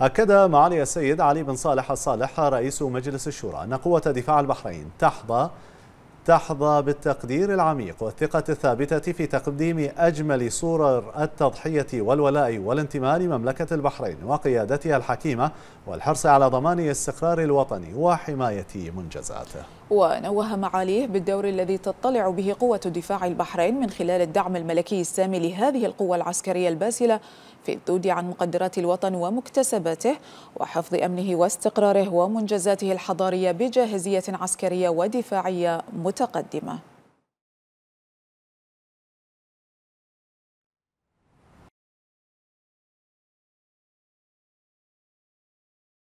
أكد معالي السيد علي بن صالح الصالح رئيس مجلس الشورى أن قوة دفاع البحرين تحظى تحظى بالتقدير العميق والثقة الثابتة في تقديم أجمل صور التضحية والولاء والانتماء لمملكة البحرين وقيادتها الحكيمة والحرص على ضمان استقرار الوطن وحماية منجزاته ونوه معاليه بالدور الذي تطلع به قوة دفاع البحرين من خلال الدعم الملكي السامي لهذه القوة العسكرية الباسلة في الذود عن مقدرات الوطن ومكتسباته وحفظ أمنه واستقراره ومنجزاته الحضارية بجاهزية عسكرية ودفاعية متقدمة